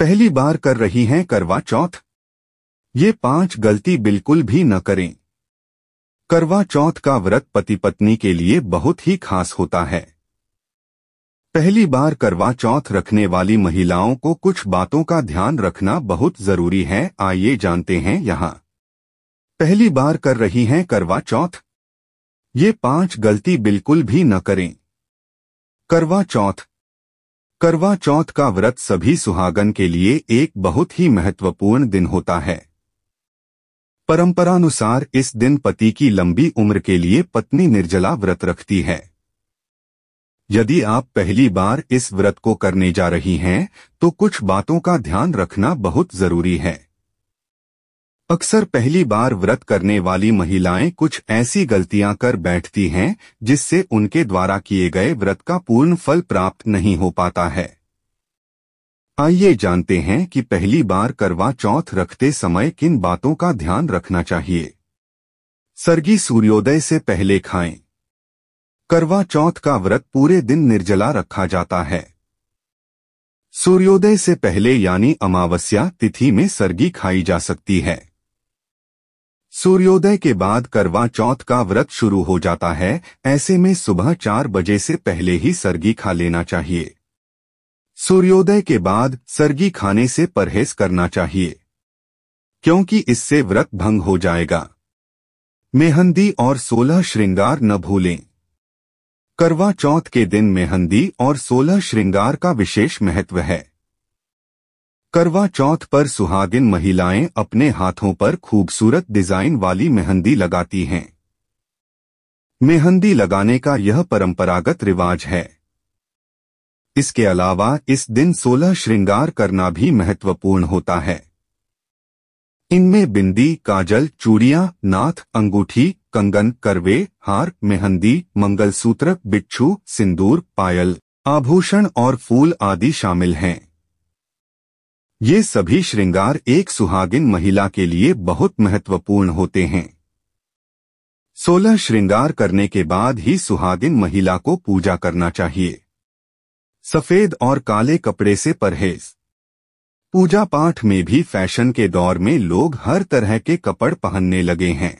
पहली बार कर रही हैं करवा चौथ ये पांच गलती बिल्कुल भी न करें करवा चौथ का व्रत पति पत्नी के लिए बहुत ही खास होता है पहली बार करवा चौथ रखने वाली महिलाओं को कुछ बातों का ध्यान रखना बहुत जरूरी है आइए जानते हैं यहाँ पहली बार कर रही हैं करवा चौथ ये पांच गलती बिल्कुल भी न करें करवा चौथ करवा चौथ का व्रत सभी सुहागन के लिए एक बहुत ही महत्वपूर्ण दिन होता है परंपरानुसार इस दिन पति की लंबी उम्र के लिए पत्नी निर्जला व्रत रखती है यदि आप पहली बार इस व्रत को करने जा रही हैं तो कुछ बातों का ध्यान रखना बहुत जरूरी है अक्सर पहली बार व्रत करने वाली महिलाएं कुछ ऐसी गलतियां कर बैठती हैं जिससे उनके द्वारा किए गए व्रत का पूर्ण फल प्राप्त नहीं हो पाता है आइए जानते हैं कि पहली बार करवा चौथ रखते समय किन बातों का ध्यान रखना चाहिए सर्गी सूर्योदय से पहले खाएं करवा चौथ का व्रत पूरे दिन निर्जला रखा जाता है सूर्योदय से पहले यानी अमावस्या तिथि में सर्गी खाई जा सकती है सूर्योदय के बाद करवा चौथ का व्रत शुरू हो जाता है ऐसे में सुबह चार बजे से पहले ही सर्गी खा लेना चाहिए सूर्योदय के बाद सर्गी खाने से परहेज करना चाहिए क्योंकि इससे व्रत भंग हो जाएगा मेहंदी और सोलह श्रृंगार न भूलें करवा चौथ के दिन मेहंदी और सोलह श्रृंगार का विशेष महत्व है करवा चौथ पर सुहागिन महिलाएं अपने हाथों पर खूबसूरत डिजाइन वाली मेहंदी लगाती हैं मेहंदी लगाने का यह परंपरागत रिवाज है इसके अलावा इस दिन सोलह श्रृंगार करना भी महत्वपूर्ण होता है इनमें बिंदी काजल चूड़ियां नाथ अंगूठी कंगन करवे हार मेहंदी मंगलसूत्र बिच्छू सिंदूर पायल आभूषण और फूल आदि शामिल हैं ये सभी श्रृंगार एक सुहागिन महिला के लिए बहुत महत्वपूर्ण होते हैं सोलह श्रृंगार करने के बाद ही सुहागिन महिला को पूजा करना चाहिए सफेद और काले कपड़े से परहेज पूजा पाठ में भी फैशन के दौर में लोग हर तरह के कपड़ पहनने लगे हैं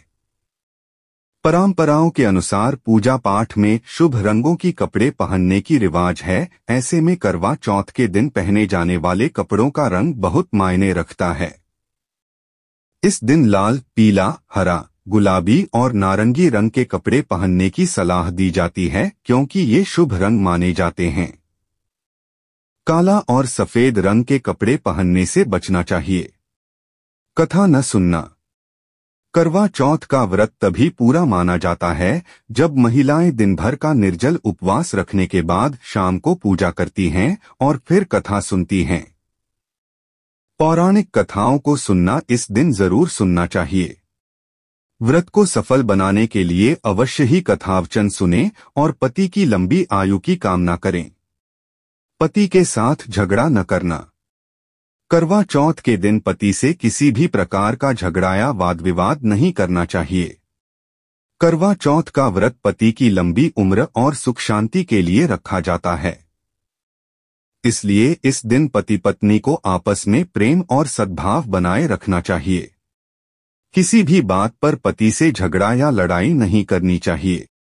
परंपराओं के अनुसार पूजा पाठ में शुभ रंगों की कपड़े पहनने की रिवाज है ऐसे में करवा चौथ के दिन पहने जाने वाले कपड़ों का रंग बहुत मायने रखता है इस दिन लाल पीला हरा गुलाबी और नारंगी रंग के कपड़े पहनने की सलाह दी जाती है क्योंकि ये शुभ रंग माने जाते हैं काला और सफेद रंग के कपड़े पहनने से बचना चाहिए कथा न सुनना करवा चौथ का व्रत तभी पूरा माना जाता है जब महिलाएं दिन भर का निर्जल उपवास रखने के बाद शाम को पूजा करती हैं और फिर कथा सुनती हैं पौराणिक कथाओं को सुनना इस दिन जरूर सुनना चाहिए व्रत को सफल बनाने के लिए अवश्य ही कथावचन सुने और पति की लंबी आयु की कामना करें पति के साथ झगड़ा न करना करवा चौथ के दिन पति से किसी भी प्रकार का झगड़ाया वाद विवाद नहीं करना चाहिए करवा चौथ का व्रत पति की लंबी उम्र और सुख शांति के लिए रखा जाता है इसलिए इस दिन पति पत्नी को आपस में प्रेम और सद्भाव बनाए रखना चाहिए किसी भी बात पर पति से झगड़ा या लड़ाई नहीं करनी चाहिए